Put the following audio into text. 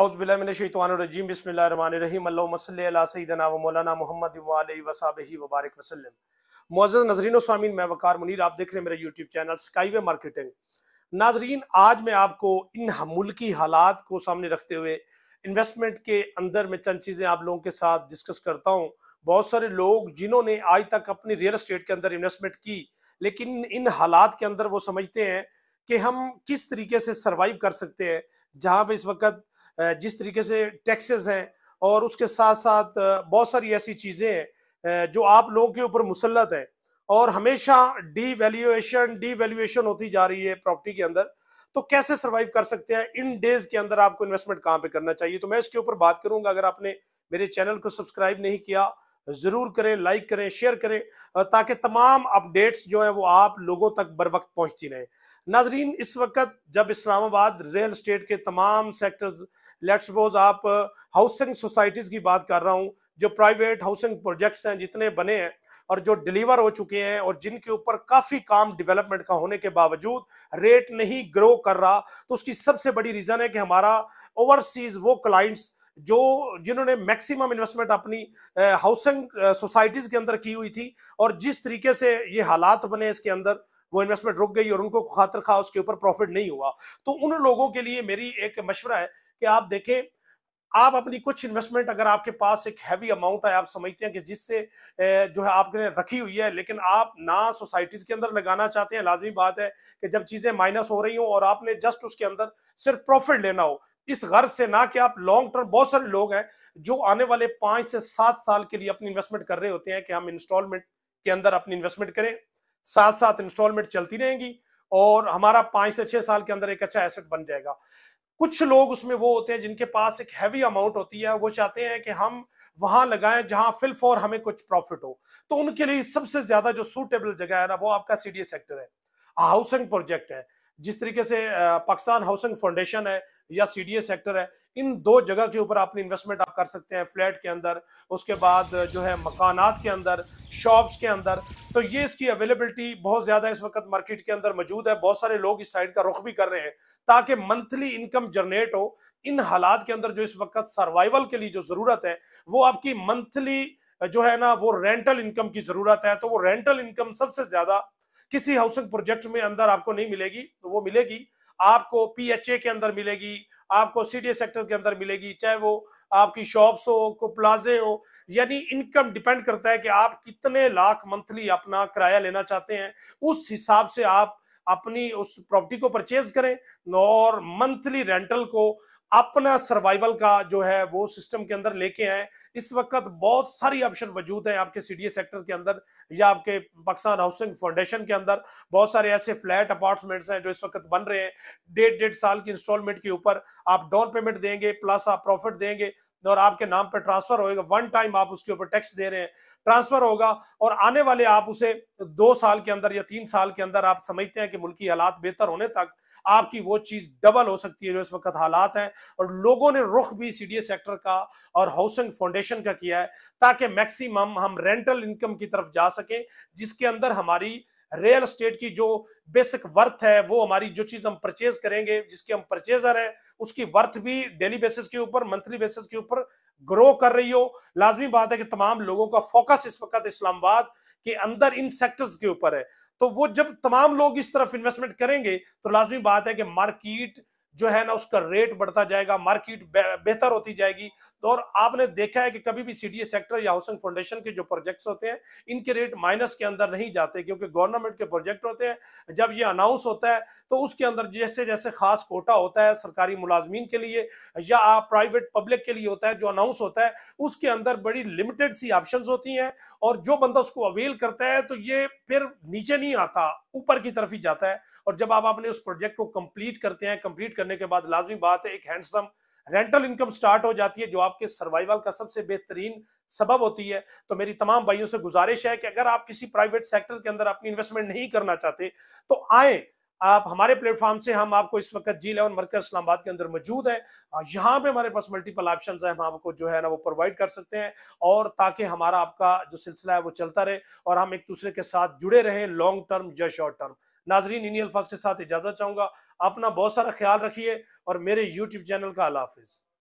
अउज़बिलमिनशैतवानरजीम बसमीमसदना मौलाना मोहम्मद वसाब वबारक वसलम मोज़ नजरीन स्वामीन मैं वकार मुनीर आप देख रहे हैं मेरा यूट्यूब चैनल स्काईवे मार्केटिंग नाजरीन आज मैं आपको इन मुल्की हालात को सामने रखते हुए इन्वेस्टमेंट के अंदर में चंद चीज़ें आप लोगों के साथ डिस्कस करता हूँ बहुत सारे लोग जिन्होंने आज तक अपनी रियल इस्टेट के अंदर इन्वेस्टमेंट की लेकिन इन हालात के अंदर वो समझते हैं कि हम किस तरीके से सर्वाइव कर सकते हैं जहाँ पर इस वक्त जिस तरीके से टैक्सेस हैं और उसके साथ साथ बहुत सारी ऐसी चीज़ें हैं जो आप लोगों के ऊपर मुसलत है और हमेशा डी वैल्यूएशन डी वैल्यूएशन होती जा रही है प्रॉपर्टी के अंदर तो कैसे सर्वाइव कर सकते हैं इन डेज के अंदर आपको इन्वेस्टमेंट कहाँ पे करना चाहिए तो मैं इसके ऊपर बात करूंगा अगर आपने मेरे चैनल को सब्सक्राइब नहीं किया जरूर करें लाइक करें शेयर करें ताकि तमाम अपडेट्स जो है वो आप लोगों तक बर वक्त पहुंचती रहे नाजरीन इस वक्त जब इस्लामाबाद रियल स्टेट के तमाम सेक्टर्स लेट सपोज आप हाउसिंग uh, सोसाइटीज़ की बात कर रहा हूँ जो प्राइवेट हाउसिंग प्रोजेक्ट्स हैं जितने बने हैं और जो डिलीवर हो चुके हैं और जिनके ऊपर काफ़ी काम डेवलपमेंट का होने के बावजूद रेट नहीं ग्रो कर रहा तो उसकी सबसे बड़ी रीज़न है कि हमारा ओवरसीज़ वो क्लाइंट्स जो जिन्होंने मैक्सिमम इन्वेस्टमेंट अपनी हाउसिंग uh, सोसाइटीज uh, के अंदर की हुई थी और जिस तरीके से ये हालात बने इसके अंदर वो इन्वेस्टमेंट रुक गई और उनको खातर खा उसके ऊपर प्रॉफिट नहीं हुआ तो उन लोगों के लिए मेरी एक मशवरा है कि आप देखें आप अपनी कुछ इन्वेस्टमेंट अगर आपके पास एक हैवी अमाउंट है आप समझते हैं कि जिससे जो है आपने रखी हुई है लेकिन आप ना सोसाइटीज के अंदर लगाना चाहते हैं लाजमी बात है कि जब चीजें माइनस हो रही हो और आपने जस्ट उसके अंदर सिर्फ प्रॉफिट लेना हो इस गर्ज से ना कि आप लॉन्ग टर्म बहुत सारे लोग हैं जो आने वाले पांच से सात साल के लिए अपनी इन्वेस्टमेंट कर रहे होते हैं कि हम इंस्टॉलमेंट के अंदर अपनी इन्वेस्टमेंट करें साथ साथ इंस्टॉलमेंट चलती रहेंगी और हमारा पांच से छह साल के अंदर एक अच्छा एसेट बन जाएगा कुछ लोग उसमें वो होते हैं जिनके पास एक हैवी अमाउंट होती है वो चाहते हैं कि हम वहां लगाएं जहां फिल फॉर हमें कुछ प्रॉफिट हो तो उनके लिए सबसे ज्यादा जो सूटेबल जगह है ना वो आपका सीडीए सेक्टर है हाउसिंग प्रोजेक्ट है जिस तरीके से पाकिस्तान हाउसिंग फाउंडेशन है या सी सेक्टर है इन दो जगह के ऊपर आपने इन्वेस्टमेंट आप कर सकते हैं फ्लैट के अंदर उसके बाद जो है मकानात के अंदर शॉप्स के अंदर तो ये इसकी अवेलेबिलिटी बहुत ज़्यादा इस वक्त मार्केट के अंदर मौजूद है बहुत सारे लोग इस साइड का रुख भी कर रहे हैं ताकि मंथली इनकम जनरेट हो इन हालात के अंदर जो इस वक्त सर्वाइवल के लिए जो ज़रूरत है वो आपकी मंथली जो है ना वो रेंटल इनकम की ज़रूरत है तो वो रेंटल इनकम सबसे ज़्यादा किसी हाउसिंग प्रोजेक्ट में अंदर आपको नहीं मिलेगी तो वो मिलेगी आपको पीएचए के अंदर मिलेगी आपको सीडीए सेक्टर के अंदर मिलेगी चाहे वो आपकी शॉप्स हो को प्लाजे हो यानी इनकम डिपेंड करता है कि आप कितने लाख मंथली अपना किराया लेना चाहते हैं उस हिसाब से आप अपनी उस प्रॉपर्टी को परचेज करें और मंथली रेंटल को अपना सर्वाइवल का जो है वो सिस्टम के अंदर लेके आए इस वक्त बहुत सारी ऑप्शन मौजूद हैं आपके सीडीए सेक्टर के अंदर या आपके पाकिस्तान हाउसिंग फाउंडेशन के अंदर बहुत सारे ऐसे फ्लैट अपार्टमेंट्स हैं जो इस वक्त बन रहे हैं डेढ़ डेढ़ साल की इंस्टॉलमेंट के ऊपर आप डाउन पेमेंट देंगे प्लस आप प्रॉफिट देंगे और आपके नाम पर ट्रांसफर होएगा वन टाइम आप उसके ऊपर टैक्स दे रहे हैं ट्रांसफर होगा और आने वाले आप उसे दो साल के अंदर या तीन साल के अंदर आप समझते हैं कि मुल्की हालात बेहतर होने तक आपकी वो चीज डबल हो सकती है जो इस वक्त हालात हैं और लोगों ने रुख भी सीडीए सेक्टर का और हाउसिंग फाउंडेशन का किया है ताकि मैक्सिमम हम रेंटल इनकम की तरफ जा सके जिसके अंदर हमारी रियल स्टेट की जो बेसिक वर्थ है वो हमारी जो चीज हम परचेज करेंगे जिसके हम परचेजर हैं उसकी वर्थ भी डेली बेसिस के ऊपर मंथली बेसिस के ऊपर ग्रो कर रही हो लाजमी बात है कि तमाम लोगों का फोकस इस वक्त इस्लामाबाद के अंदर इन सेक्टर्स के ऊपर है तो वो जब तमाम लोग इस तरफ इन्वेस्टमेंट करेंगे तो लाजमी बात है कि मार्केट जो है ना उसका रेट बढ़ता जाएगा मार्केट बेहतर होती जाएगी तो और आपने देखा है कि कभी भी सीडीए सेक्टर या हाउसिंग फाउंडेशन के जो प्रोजेक्ट्स होते हैं इनके रेट माइनस के अंदर नहीं जाते क्योंकि गवर्नमेंट के प्रोजेक्ट होते हैं जब ये अनाउंस होता है तो उसके अंदर जैसे जैसे खास कोटा होता है सरकारी मुलाजमीन के लिए या प्राइवेट पब्लिक के लिए होता है जो अनाउंस होता है उसके अंदर बड़ी लिमिटेड सी ऑप्शन होती हैं और जो बंदा उसको अवेल करता है तो ये फिर नीचे नहीं आता ऊपर की तरफ ही जाता है और जब आप अपने उस प्रोजेक्ट को कंप्लीट करते हैं कंप्लीट करने के बाद लाजमी बात है एक हैंडसम रेंटल इनकम स्टार्ट हो जाती है जो आपके सर्वाइवल का सबसे बेहतरीन सबब होती है तो मेरी तमाम भाइयों से गुजारिश है कि अगर आप किसी प्राइवेट सेक्टर के अंदर अपनी इन्वेस्टमेंट नहीं करना चाहते तो आए आप हमारे प्लेटफॉर्म से हम आपको इस वक्त जी लेवन मरकज इस्लामाबाद के अंदर मौजूद है यहाँ पे हमारे पास मल्टीपल ऑप्शन है हम आपको जो है ना वो प्रोवाइड कर सकते हैं और ताकि हमारा आपका जो सिलसिला है वो चलता रहे और हम एक दूसरे के साथ जुड़े रहें लॉन्ग टर्म या शॉर्ट टर्म नाजरीन इन्हीं अल्फाज के साथ इजाजत चाहूंगा अपना बहुत सारा ख्याल रखिए और मेरे यूट्यूब चैनल का अला हाफिज़